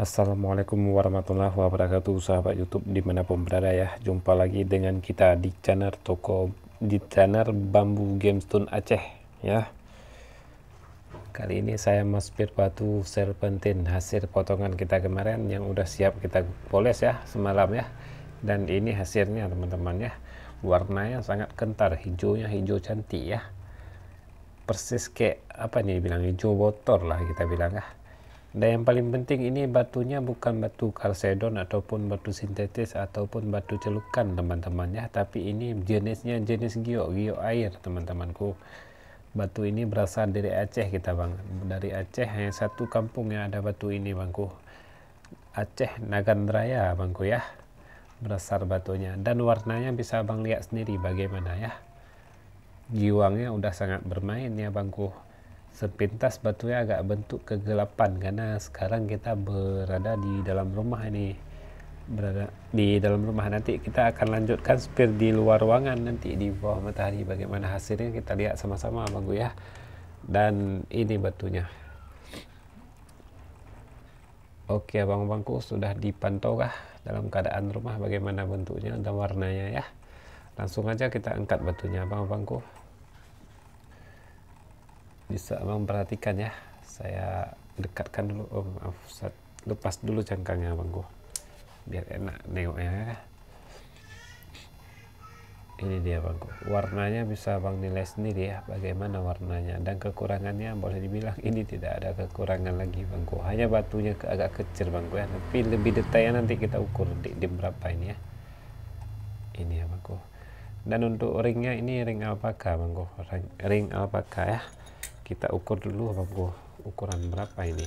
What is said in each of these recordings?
Assalamualaikum warahmatullahi wabarakatuh sahabat YouTube dimanapun berada ya jumpa lagi dengan kita di channel toko di channel Bambu Gamestone Aceh ya kali ini saya mas batu serpentin hasil potongan kita kemarin yang udah siap kita poles ya semalam ya dan ini hasilnya teman-teman ya warnanya sangat kental hijaunya hijau cantik ya persis kayak apa nih bilang hijau botol lah kita bilang ya dan yang paling penting ini batunya bukan batu kalsedon ataupun batu sintetis ataupun batu celukan teman-teman ya. Tapi ini jenisnya jenis giok, giok air teman-temanku. Batu ini berasal dari Aceh kita bang. Dari Aceh hanya satu kampung yang ada batu ini bangku. Aceh Nagandraya bangku ya. Berasal batunya. Dan warnanya bisa bang lihat sendiri bagaimana ya. Giwangnya udah sangat bermain ya bangku sepintas batunya agak bentuk kegelapan karena sekarang kita berada di dalam rumah ini berada di dalam rumah nanti kita akan lanjutkan spir di luar ruangan nanti di bawah matahari bagaimana hasilnya kita lihat sama-sama Bang ya dan ini batunya oke abang-abangku sudah dipantau kah dalam keadaan rumah bagaimana bentuknya dan warnanya ya langsung aja kita angkat batunya abang-abangku bisa memperhatikan ya saya dekatkan dulu oh maaf Ustaz. lepas dulu cangkangnya bangku gua biar enak nengoknya ini dia bangku warnanya bisa bang nilai sendiri ya bagaimana warnanya dan kekurangannya boleh dibilang ini tidak ada kekurangan lagi bangku hanya batunya agak kecil bangku ya tapi lebih detailnya nanti kita ukur di, di berapa ini ya ini ya bangku dan untuk ringnya ini ring alpaka bangku ring, ring alpaka ya kita ukur dulu abangku ukuran berapa ini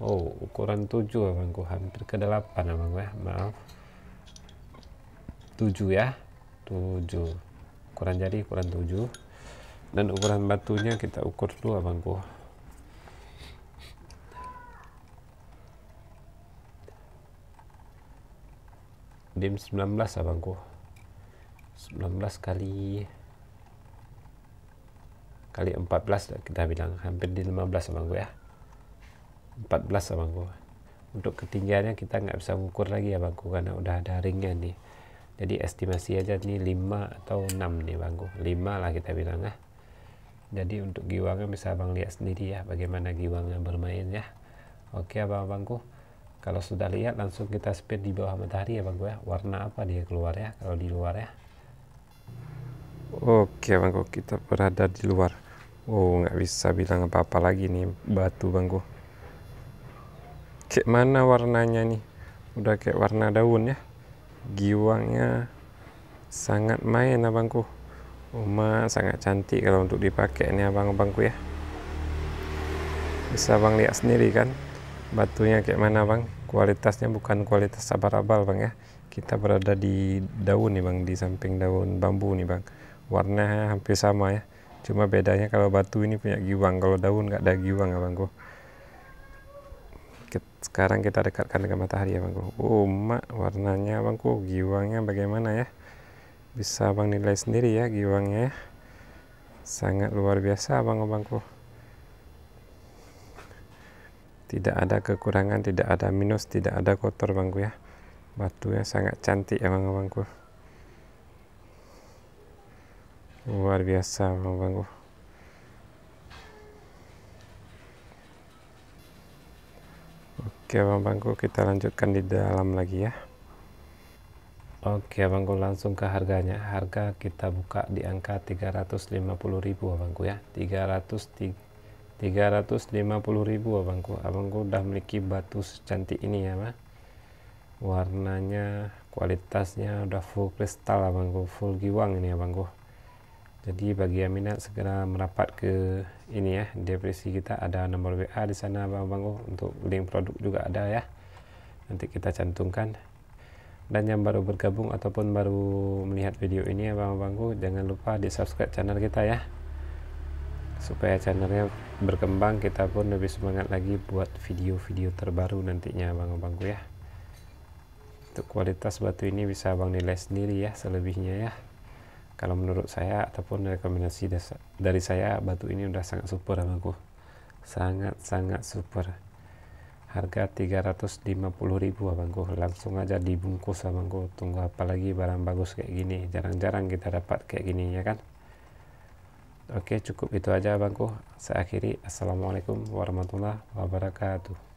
Oh ukuran 7 abangku hampir ke 8 abangku ya maaf 7 ya 7 ukuran jadi ukuran 7 dan ukuran batunya kita ukur dulu abangku dim 19 abangku 19 kali kali 14 kita bilang hampir di 15 abang gue ya 14 abang gue untuk ketinggiannya kita nggak bisa ukur lagi ya bangku karena udah ada ringnya nih jadi estimasi aja nih 5 atau 6 nih bangku 5 lah kita bilang ya jadi untuk giwangnya bisa abang lihat sendiri ya bagaimana giwangnya bermain ya oke abang-abangku kalau sudah lihat langsung kita speed di bawah matahari ya bangku ya warna apa dia keluar ya kalau di luar ya oke bangku kita berada di luar Oh, nggak bisa bilang apa-apa lagi nih batu bangku. Kayak mana warnanya nih? Udah kayak warna daun ya. Giwangnya sangat main abangku. Uma sangat cantik kalau untuk dipakai nih abang-abangku ya. Bisa bang lihat sendiri kan batunya kayak mana bang. Kualitasnya bukan kualitas abal-abal bang ya. Kita berada di daun nih bang, di samping daun bambu nih bang. Warnanya hampir sama ya cuma bedanya kalau batu ini punya giwang kalau daun nggak ada giwang abangku sekarang kita dekatkan dengan matahari ya abangku oh mak warnanya abangku giwangnya bagaimana ya bisa abang nilai sendiri ya giwangnya ya. sangat luar biasa abang-abangku tidak ada kekurangan tidak ada minus tidak ada kotor bangku ya batunya sangat cantik ya abangku, abangku Luar biasa Bang Bangku. Oke Bang Bangku, kita lanjutkan di dalam lagi ya. Oke Bangku, langsung ke harganya. Harga kita buka di angka ribu, Bangku ya. 300 ribu, Abangku. Abangku udah memiliki batu secantik ini ya, mah. Warnanya, kualitasnya udah full kristal Abangku, full giwang ini Abangku jadi bagi yang minat segera merapat ke ini ya depresi kita ada nomor WA di sana bang abang untuk link produk juga ada ya nanti kita cantumkan dan yang baru bergabung ataupun baru melihat video ini ya bang abangku jangan lupa di subscribe channel kita ya supaya channelnya berkembang kita pun lebih semangat lagi buat video-video terbaru nantinya bang abangku ya untuk kualitas batu ini bisa bang nilai sendiri ya selebihnya ya kalau menurut saya ataupun rekomendasi dari saya batu ini udah sangat super bangku sangat-sangat super harga 350.000 abangku langsung aja dibungkus abangku tunggu apalagi barang bagus kayak gini jarang-jarang kita dapat kayak gini ya kan oke cukup itu aja abangku saya akhiri assalamualaikum warahmatullahi wabarakatuh